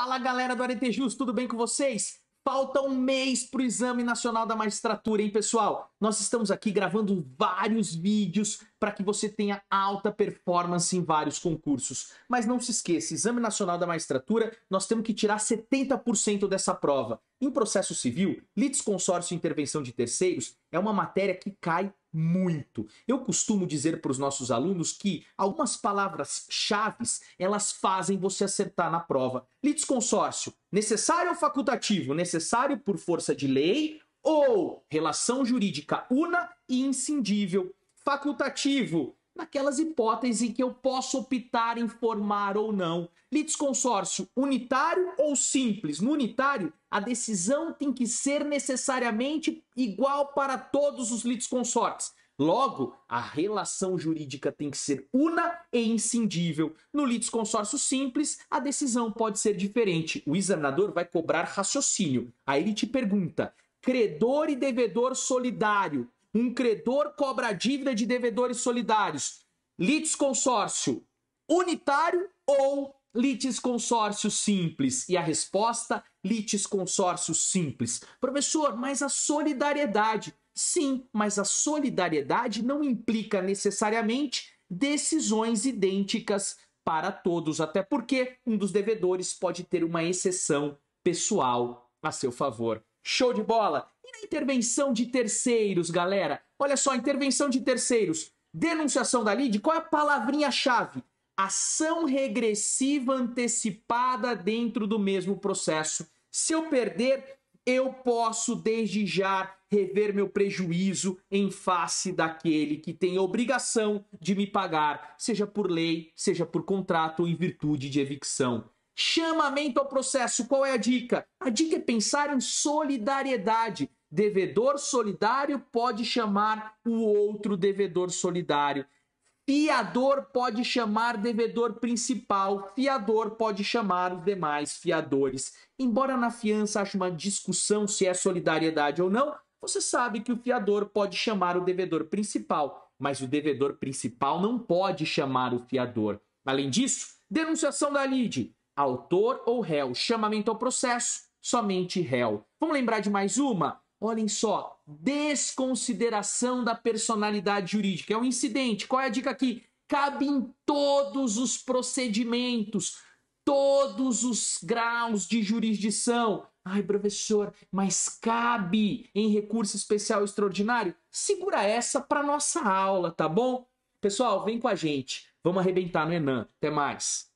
Fala galera do Justo, tudo bem com vocês? Falta um mês para o Exame Nacional da Magistratura, hein, pessoal? Nós estamos aqui gravando vários vídeos para que você tenha alta performance em vários concursos. Mas não se esqueça, Exame Nacional da Magistratura, nós temos que tirar 70% dessa prova. Em processo civil, litisconsórcio e intervenção de terceiros é uma matéria que cai muito. Eu costumo dizer para os nossos alunos que algumas palavras-chave elas fazem você acertar na prova. Litisconsórcio, necessário ou facultativo? Necessário por força de lei ou relação jurídica una e inscindível. Facultativo, naquelas hipóteses em que eu posso optar em formar ou não. Litisconsórcio unitário ou simples? No unitário, a decisão tem que ser necessariamente igual para todos os litisconsortes. Logo, a relação jurídica tem que ser una e inscindível. No litisconsórcio simples, a decisão pode ser diferente. O examinador vai cobrar raciocínio. Aí ele te pergunta: credor e devedor solidário um credor cobra a dívida de devedores solidários. consórcio unitário ou consórcio simples? E a resposta, consórcio simples. Professor, mas a solidariedade? Sim, mas a solidariedade não implica necessariamente decisões idênticas para todos, até porque um dos devedores pode ter uma exceção pessoal a seu favor. Show de bola! E na intervenção de terceiros, galera? Olha só, intervenção de terceiros. Denunciação da lide, qual é a palavrinha-chave? Ação regressiva antecipada dentro do mesmo processo. Se eu perder, eu posso desde já rever meu prejuízo em face daquele que tem obrigação de me pagar, seja por lei, seja por contrato ou em virtude de evicção. Chamamento ao processo, qual é a dica? A dica é pensar em solidariedade. Devedor solidário pode chamar o outro devedor solidário. Fiador pode chamar devedor principal, fiador pode chamar os demais fiadores. Embora na fiança haja uma discussão se é solidariedade ou não, você sabe que o fiador pode chamar o devedor principal, mas o devedor principal não pode chamar o fiador. Além disso, denunciação da lide autor ou réu. Chamamento ao processo, somente réu. Vamos lembrar de mais uma? Olhem só, desconsideração da personalidade jurídica. É um incidente. Qual é a dica aqui? Cabe em todos os procedimentos, todos os graus de jurisdição. Ai, professor, mas cabe em recurso especial extraordinário? Segura essa para nossa aula, tá bom? Pessoal, vem com a gente. Vamos arrebentar no Enan. Até mais.